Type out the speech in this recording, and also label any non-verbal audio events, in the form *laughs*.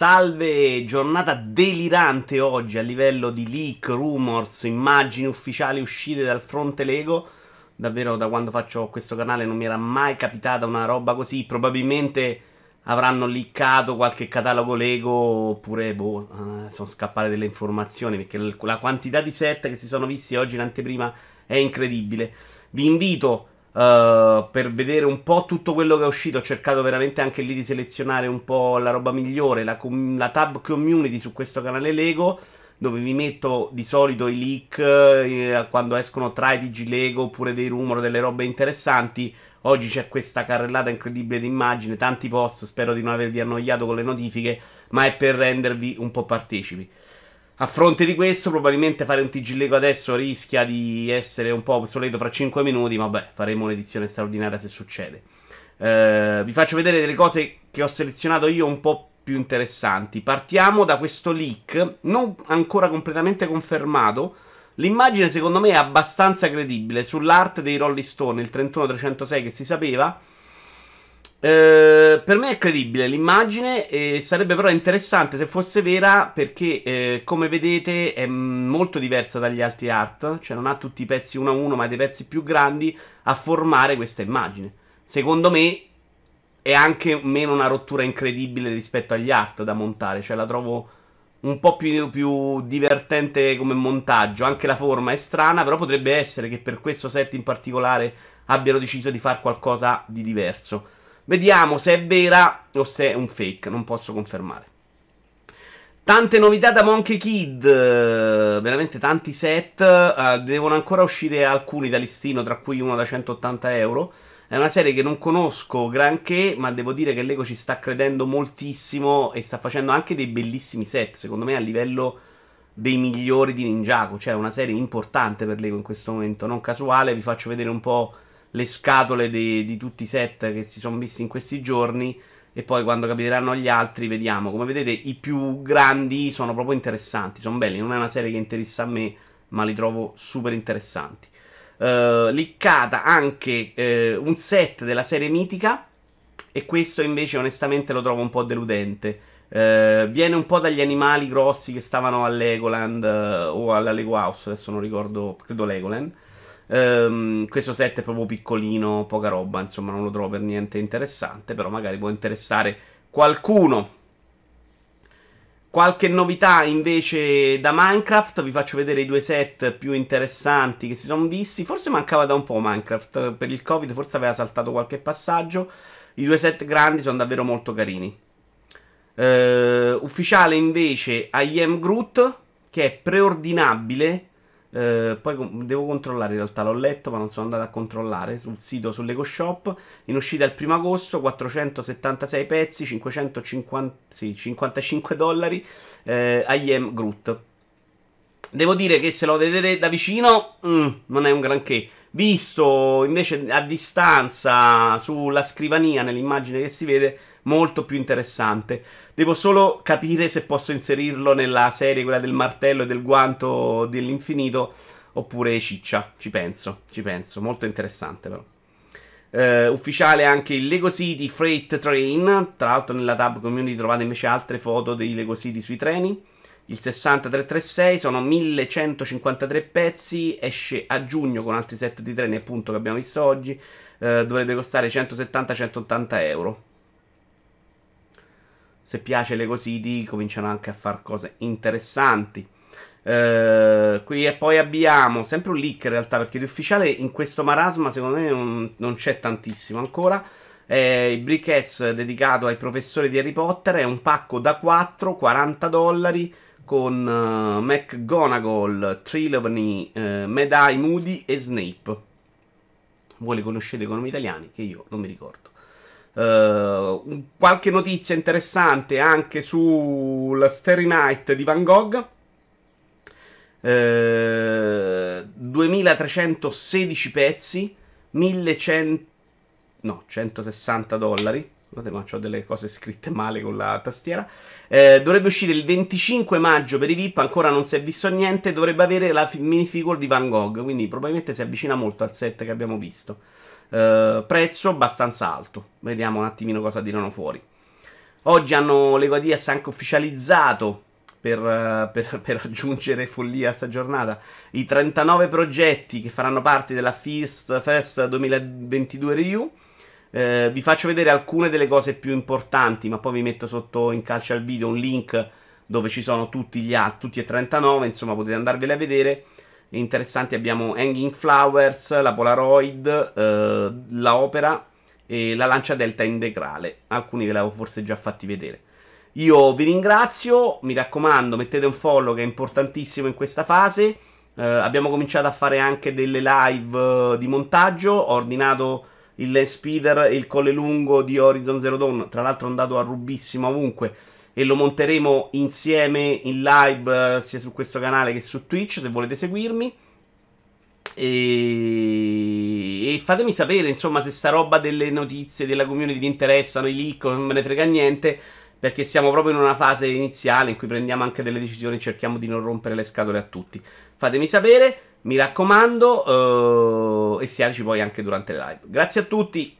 Salve, giornata delirante oggi a livello di leak, rumors, immagini ufficiali uscite dal fronte Lego. Davvero da quando faccio questo canale non mi era mai capitata una roba così. Probabilmente avranno leakato qualche catalogo Lego oppure boh, eh, sono scappate delle informazioni perché la quantità di set che si sono visti oggi in anteprima è incredibile. Vi invito Uh, per vedere un po' tutto quello che è uscito. Ho cercato veramente anche lì di selezionare un po' la roba migliore, la, com- la tab community su questo canale Lego. Dove vi metto di solito i leak eh, quando escono tra tritigi Lego oppure dei rumor, delle robe interessanti. Oggi c'è questa carrellata incredibile di immagini, tanti post. Spero di non avervi annoiato con le notifiche, ma è per rendervi un po' partecipi. A fronte di questo, probabilmente fare un TG Lego adesso rischia di essere un po' obsoleto fra 5 minuti, ma beh, faremo un'edizione straordinaria se succede. Eh, vi faccio vedere delle cose che ho selezionato io un po' più interessanti. Partiamo da questo leak, non ancora completamente confermato. L'immagine secondo me è abbastanza credibile sull'art dei Rolling Stone, il 31306 che si sapeva eh, per me è credibile l'immagine e sarebbe però interessante se fosse vera perché eh, come vedete è molto diversa dagli altri art, cioè non ha tutti i pezzi uno a uno ma dei pezzi più grandi a formare questa immagine. Secondo me è anche meno una rottura incredibile rispetto agli art da montare, cioè la trovo un po' più, più divertente come montaggio, anche la forma è strana, però potrebbe essere che per questo set in particolare abbiano deciso di fare qualcosa di diverso. Vediamo se è vera o se è un fake, non posso confermare. Tante novità da Monkey Kid, eh, veramente tanti set, uh, devono ancora uscire alcuni da listino, tra cui uno da 180 euro. È una serie che non conosco granché, ma devo dire che Lego ci sta credendo moltissimo e sta facendo anche dei bellissimi set, secondo me a livello dei migliori di Ninjago, cioè una serie importante per Lego in questo momento, non casuale, vi faccio vedere un po' le scatole di, di tutti i set che si sono visti in questi giorni e poi quando capiteranno agli altri vediamo. Come vedete i più grandi sono proprio interessanti, sono belli, non è una serie che interessa a me, ma li trovo super interessanti. Uh, liccata anche uh, un set della serie mitica e questo invece onestamente lo trovo un po' deludente. Uh, viene un po' dagli animali grossi che stavano a Legoland o alla Lego House, adesso non ricordo, credo Legoland. Ehm, questo set è proprio piccolino, poca roba, insomma non lo trovo per niente interessante, però magari può interessare qualcuno. Qualche novità invece da Minecraft, vi faccio vedere i due set più interessanti che si sono visti. Forse mancava da un po' Minecraft, per il Covid forse aveva saltato qualche passaggio. I due set grandi sono davvero molto carini. Uh, ufficiale invece I Am Groot che è preordinabile eh, poi devo controllare in realtà, l'ho letto ma non sono andato a controllare sul sito sull'Eco Shop. In uscita il 1 agosto, 476 pezzi, 555 sì, dollari. Eh, I Groot. Devo dire che se lo vedete da vicino mm, non è un granché. Visto invece a distanza sulla scrivania, nell'immagine che si vede, molto più interessante. Devo solo capire se posso inserirlo nella serie, quella del martello e del guanto dell'infinito, oppure ciccia. Ci penso, ci penso. Molto interessante però. Uh, ufficiale anche il Lego City Freight Train. Tra l'altro, nella tab community trovate invece altre foto dei Lego City sui treni. Il 6336 sono 1153 pezzi. Esce a giugno con altri set di treni, appunto, che abbiamo visto oggi. Uh, dovrebbe costare 170-180 euro se piace Lego City cominciano anche a fare cose interessanti. Eh, qui e poi abbiamo sempre un leak in realtà perché di ufficiale in questo marasma secondo me non, non c'è tantissimo ancora. Eh, il briquets dedicato ai professori di Harry Potter è un pacco da 4, 40 dollari con uh, McGonagall, Trelawney, uh, Medai Moody e Snape. Voi li conoscete con nomi italiani che io non mi ricordo. Uh, qualche notizia interessante anche sul Starry Night di Van Gogh. Uh, eh, 2316 pezzi, 1100 no, 160 dollari. Scusate, ma ho delle cose scritte male con la tastiera. Eh, dovrebbe uscire il 25 maggio per i VIP, ancora non si è visto niente. Dovrebbe avere la minifigure di Van Gogh, quindi probabilmente si avvicina molto al set che abbiamo visto. Eh, prezzo abbastanza alto. Vediamo un attimino cosa diranno fuori. Oggi hanno Lego Diaz anche ufficializzato per, eh, per, *laughs* per, aggiungere follia a sta giornata. I 39 progetti che faranno parte della Fist Fest 2022 Review. Eh, vi faccio vedere alcune delle cose più importanti, ma poi vi metto sotto in calcio al video un link dove ci sono tutti, gli, tutti e 39, insomma potete andarvele a vedere interessanti abbiamo Hanging Flowers, la Polaroid, eh, la Opera e la lancia delta Integrale. Alcuni ve l'avevo forse già fatti vedere. Io vi ringrazio, mi raccomando mettete un follow che è importantissimo in questa fase. Eh, abbiamo cominciato a fare anche delle live eh, di montaggio, ho ordinato il speeder e il colle lungo di Horizon Zero Dawn, tra l'altro è andato a rubissimo ovunque e lo monteremo insieme in live eh, sia su questo canale che su Twitch se volete seguirmi. E... e, fatemi sapere, insomma, se sta roba delle notizie della community vi interessano, i leak, non me ne frega niente, perché siamo proprio in una fase iniziale in cui prendiamo anche delle decisioni e cerchiamo di non rompere le scatole a tutti. Fatemi sapere, mi raccomando, uh, e siateci poi anche durante le live. Grazie a tutti.